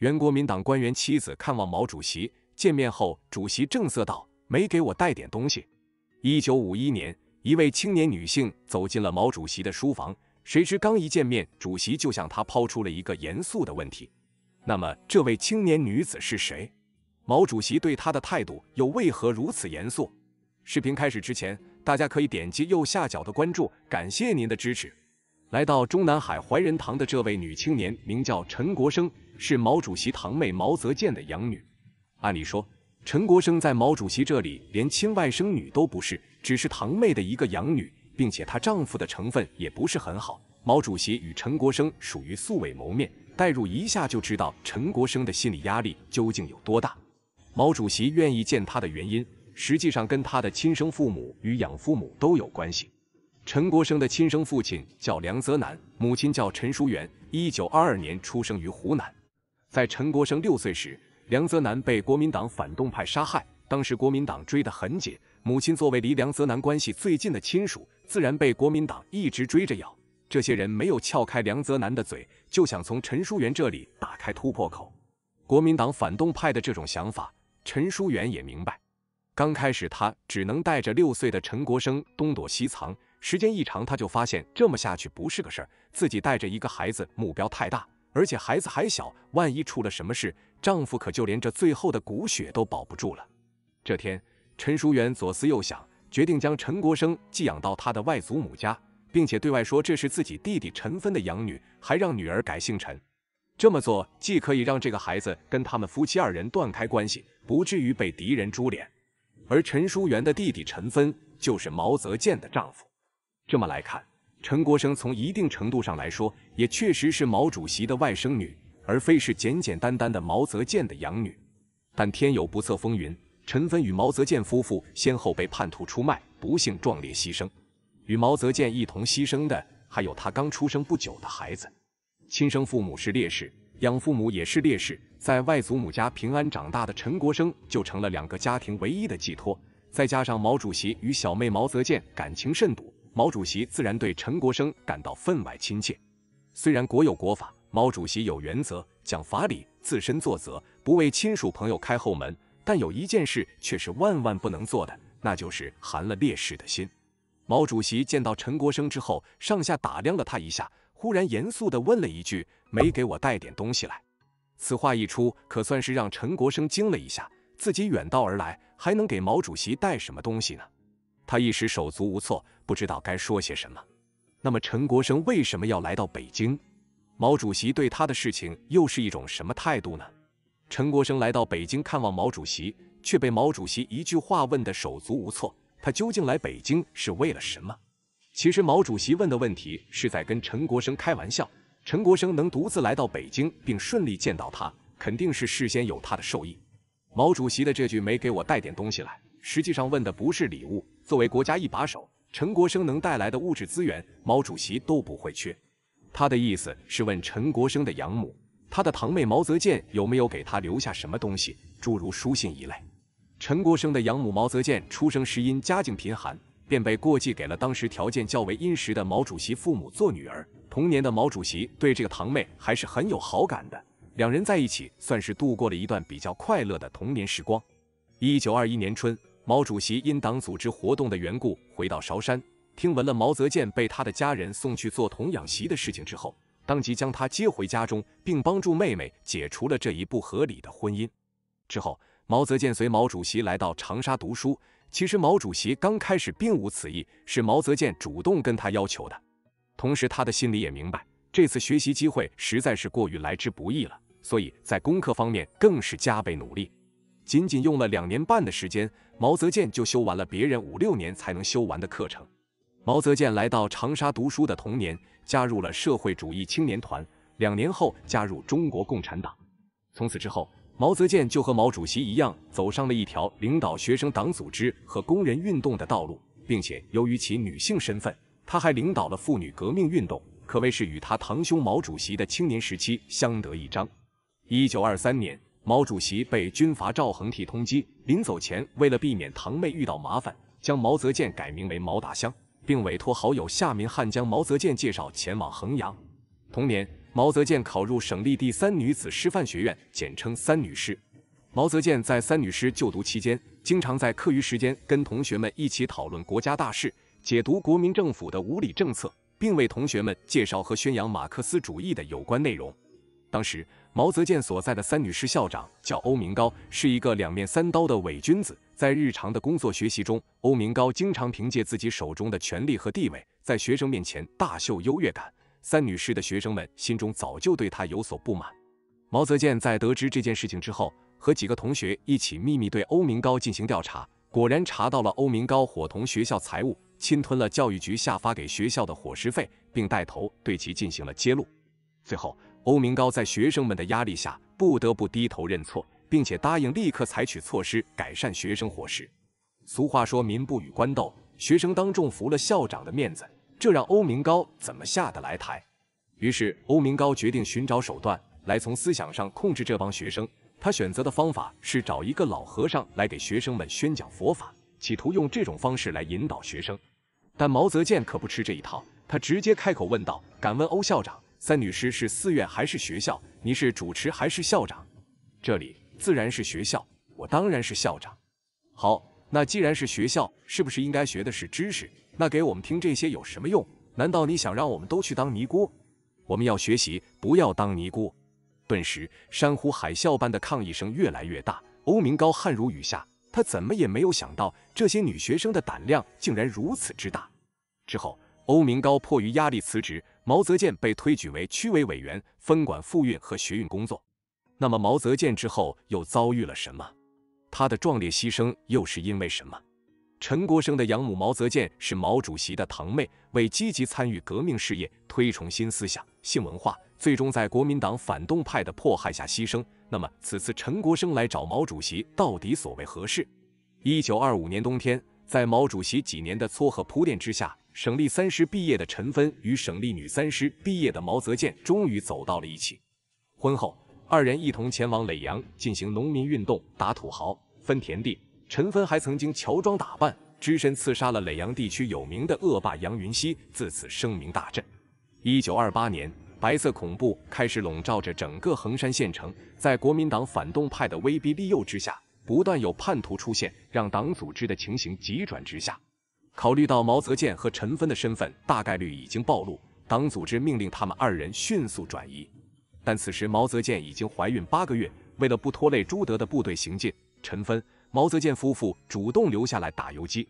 原国民党官员妻子看望毛主席，见面后，主席正色道：“没给我带点东西。”一九五一年，一位青年女性走进了毛主席的书房，谁知刚一见面，主席就向她抛出了一个严肃的问题。那么，这位青年女子是谁？毛主席对她的态度又为何如此严肃？视频开始之前，大家可以点击右下角的关注，感谢您的支持。来到中南海怀仁堂的这位女青年名叫陈国生。是毛主席堂妹毛泽建的养女。按理说，陈国生在毛主席这里连亲外甥女都不是，只是堂妹的一个养女，并且她丈夫的成分也不是很好。毛主席与陈国生属于素未谋面，代入一下就知道陈国生的心理压力究竟有多大。毛主席愿意见他的原因，实际上跟他的亲生父母与养父母都有关系。陈国生的亲生父亲叫梁泽南，母亲叫陈淑媛，一九二二年出生于湖南。在陈国生六岁时，梁泽南被国民党反动派杀害。当时国民党追得很紧，母亲作为离梁泽南关系最近的亲属，自然被国民党一直追着咬。这些人没有撬开梁泽南的嘴，就想从陈淑媛这里打开突破口。国民党反动派的这种想法，陈淑媛也明白。刚开始他只能带着六岁的陈国生东躲西藏，时间一长，他就发现这么下去不是个事儿，自己带着一个孩子目标太大。而且孩子还小，万一出了什么事，丈夫可就连这最后的骨血都保不住了。这天，陈淑媛左思右想，决定将陈国生寄养到她的外祖母家，并且对外说这是自己弟弟陈芬的养女，还让女儿改姓陈。这么做既可以让这个孩子跟他们夫妻二人断开关系，不至于被敌人株连。而陈淑媛的弟弟陈芬就是毛泽建的丈夫。这么来看。陈国生从一定程度上来说，也确实是毛主席的外甥女，而非是简简单单的毛泽建的养女。但天有不测风云，陈芬与毛泽建夫妇先后被叛徒出卖，不幸壮烈牺牲。与毛泽建一同牺牲的，还有他刚出生不久的孩子。亲生父母是烈士，养父母也是烈士，在外祖母家平安长大的陈国生，就成了两个家庭唯一的寄托。再加上毛主席与小妹毛泽建感情甚笃。毛主席自然对陈国生感到分外亲切，虽然国有国法，毛主席有原则，讲法理，自身作则，不为亲属朋友开后门，但有一件事却是万万不能做的，那就是寒了烈士的心。毛主席见到陈国生之后，上下打量了他一下，忽然严肃地问了一句：“没给我带点东西来？”此话一出，可算是让陈国生惊了一下，自己远道而来，还能给毛主席带什么东西呢？他一时手足无措。不知道该说些什么，那么陈国生为什么要来到北京？毛主席对他的事情又是一种什么态度呢？陈国生来到北京看望毛主席，却被毛主席一句话问得手足无措。他究竟来北京是为了什么？其实毛主席问的问题是在跟陈国生开玩笑。陈国生能独自来到北京并顺利见到他，肯定是事先有他的授意。毛主席的这句“没给我带点东西来”，实际上问的不是礼物。作为国家一把手。陈国生能带来的物质资源，毛主席都不会缺。他的意思是问陈国生的养母，他的堂妹毛泽建有没有给他留下什么东西，诸如书信一类。陈国生的养母毛泽建出生时因家境贫寒，便被过继给了当时条件较为殷实的毛主席父母做女儿。童年的毛主席对这个堂妹还是很有好感的，两人在一起算是度过了一段比较快乐的童年时光。一九二一年春。毛主席因党组织活动的缘故回到韶山，听闻了毛泽建被他的家人送去做童养媳的事情之后，当即将他接回家中，并帮助妹妹解除了这一不合理的婚姻。之后，毛泽建随毛主席来到长沙读书。其实，毛主席刚开始并无此意，是毛泽建主动跟他要求的。同时，他的心里也明白，这次学习机会实在是过于来之不易了，所以在功课方面更是加倍努力。仅仅用了两年半的时间，毛泽建就修完了别人五六年才能修完的课程。毛泽建来到长沙读书的同年，加入了社会主义青年团，两年后加入中国共产党。从此之后，毛泽建就和毛主席一样，走上了一条领导学生党组织和工人运动的道路，并且由于其女性身份，他还领导了妇女革命运动，可谓是与他堂兄毛主席的青年时期相得益彰。一九二三年。毛主席被军阀赵恒惕通缉，临走前为了避免堂妹遇到麻烦，将毛泽建改名为毛达香，并委托好友夏明翰将毛泽建介绍前往衡阳。同年，毛泽建考入省立第三女子师范学院，简称三女师。毛泽建在三女师就读期间，经常在课余时间跟同学们一起讨论国家大事，解读国民政府的无理政策，并为同学们介绍和宣扬马克思主义的有关内容。当时，毛泽建所在的三女师校长叫欧明高，是一个两面三刀的伪君子。在日常的工作学习中，欧明高经常凭借自己手中的权力和地位，在学生面前大秀优越感。三女师的学生们心中早就对他有所不满。毛泽建在得知这件事情之后，和几个同学一起秘密对欧明高进行调查，果然查到了欧明高伙同学校财务侵吞了教育局下发给学校的伙食费，并带头对其进行了揭露。最后。欧明高在学生们的压力下，不得不低头认错，并且答应立刻采取措施改善学生伙食。俗话说“民不与官斗”，学生当众服了校长的面子，这让欧明高怎么下得来台？于是，欧明高决定寻找手段来从思想上控制这帮学生。他选择的方法是找一个老和尚来给学生们宣讲佛法，企图用这种方式来引导学生。但毛泽建可不吃这一套，他直接开口问道：“敢问欧校长？”三女师是寺院还是学校？你是主持还是校长？这里自然是学校，我当然是校长。好，那既然是学校，是不是应该学的是知识？那给我们听这些有什么用？难道你想让我们都去当尼姑？我们要学习，不要当尼姑。顿时，山呼海啸般的抗议声越来越大。欧明高汗如雨下，他怎么也没有想到，这些女学生的胆量竟然如此之大。之后，欧明高迫于压力辞职。毛泽建被推举为区委委员，分管副运和学运工作。那么毛泽建之后又遭遇了什么？他的壮烈牺牲又是因为什么？陈国生的养母毛泽建是毛主席的堂妹，为积极参与革命事业，推崇新思想、新文化，最终在国民党反动派的迫害下牺牲。那么此次陈国生来找毛主席到底所为何事？一九二五年冬天，在毛主席几年的撮合铺垫之下。省立三师毕业的陈芬与省立女三师毕业的毛泽建终于走到了一起。婚后，二人一同前往耒阳进行农民运动，打土豪、分田地。陈芬还曾经乔装打扮，只身刺杀了耒阳地区有名的恶霸杨云熙，自此声名大振。一九二八年，白色恐怖开始笼罩着整个衡山县城，在国民党反动派的威逼利诱之下，不断有叛徒出现，让党组织的情形急转直下。考虑到毛泽建和陈芬的身份大概率已经暴露，党组织命令他们二人迅速转移。但此时毛泽建已经怀孕八个月，为了不拖累朱德的部队行进，陈芬、毛泽建夫妇主动留下来打游击。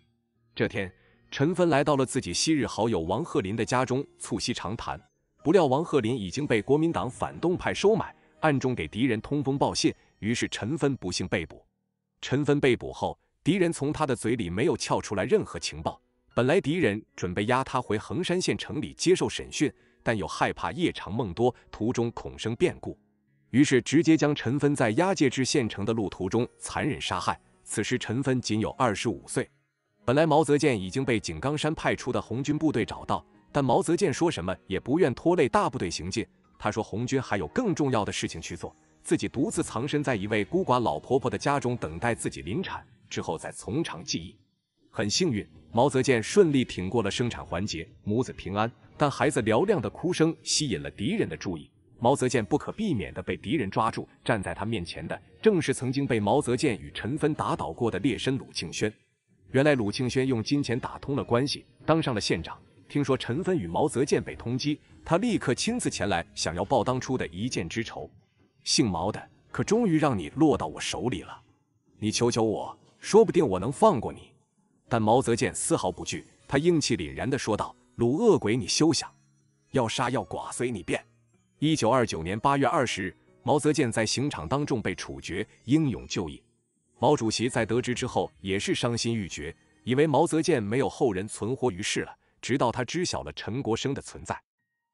这天，陈芬来到了自己昔日好友王鹤林的家中促膝长谈，不料王鹤林已经被国民党反动派收买，暗中给敌人通风报信，于是陈芬不幸被捕。陈芬被捕后。敌人从他的嘴里没有撬出来任何情报。本来敌人准备押他回衡山县城里接受审讯，但又害怕夜长梦多，途中恐生变故，于是直接将陈芬在押解至县城的路途中残忍杀害。此时陈芬仅有二十五岁。本来毛泽建已经被井冈山派出的红军部队找到，但毛泽建说什么也不愿拖累大部队行进。他说红军还有更重要的事情去做，自己独自藏身在一位孤寡老婆婆的家中等待自己临产。之后再从长计议。很幸运，毛泽建顺利挺过了生产环节，母子平安。但孩子嘹亮的哭声吸引了敌人的注意，毛泽建不可避免的被敌人抓住。站在他面前的正是曾经被毛泽建与陈芬打倒过的猎绅鲁庆轩。原来鲁庆轩用金钱打通了关系，当上了县长。听说陈芬与毛泽建被通缉，他立刻亲自前来，想要报当初的一箭之仇。姓毛的，可终于让你落到我手里了。你求求我。说不定我能放过你，但毛泽建丝毫不惧，他英气凛然地说道：“鲁恶鬼，你休想！要杀要剐，随你便。”一九二九年八月二十日，毛泽建在刑场当众被处决，英勇就义。毛主席在得知之后也是伤心欲绝，以为毛泽建没有后人存活于世了。直到他知晓了陈国生的存在，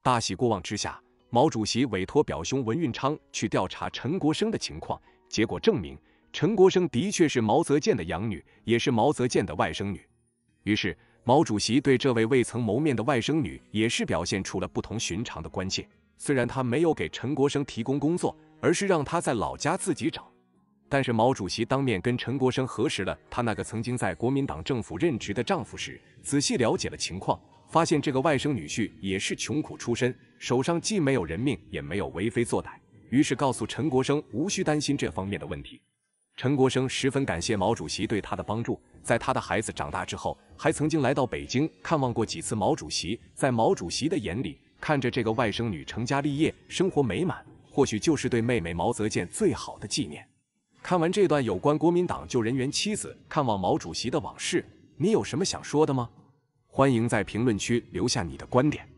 大喜过望之下，毛主席委托表兄文运昌去调查陈国生的情况。结果证明。陈国生的确是毛泽建的养女，也是毛泽建的外甥女。于是，毛主席对这位未曾谋面的外甥女也是表现出了不同寻常的关切。虽然他没有给陈国生提供工作，而是让他在老家自己找，但是毛主席当面跟陈国生核实了他那个曾经在国民党政府任职的丈夫时，仔细了解了情况，发现这个外甥女婿也是穷苦出身，手上既没有人命，也没有为非作歹，于是告诉陈国生无需担心这方面的问题。陈国生十分感谢毛主席对他的帮助，在他的孩子长大之后，还曾经来到北京看望过几次毛主席。在毛主席的眼里，看着这个外甥女成家立业，生活美满，或许就是对妹妹毛泽建最好的纪念。看完这段有关国民党救人员妻子看望毛主席的往事，你有什么想说的吗？欢迎在评论区留下你的观点。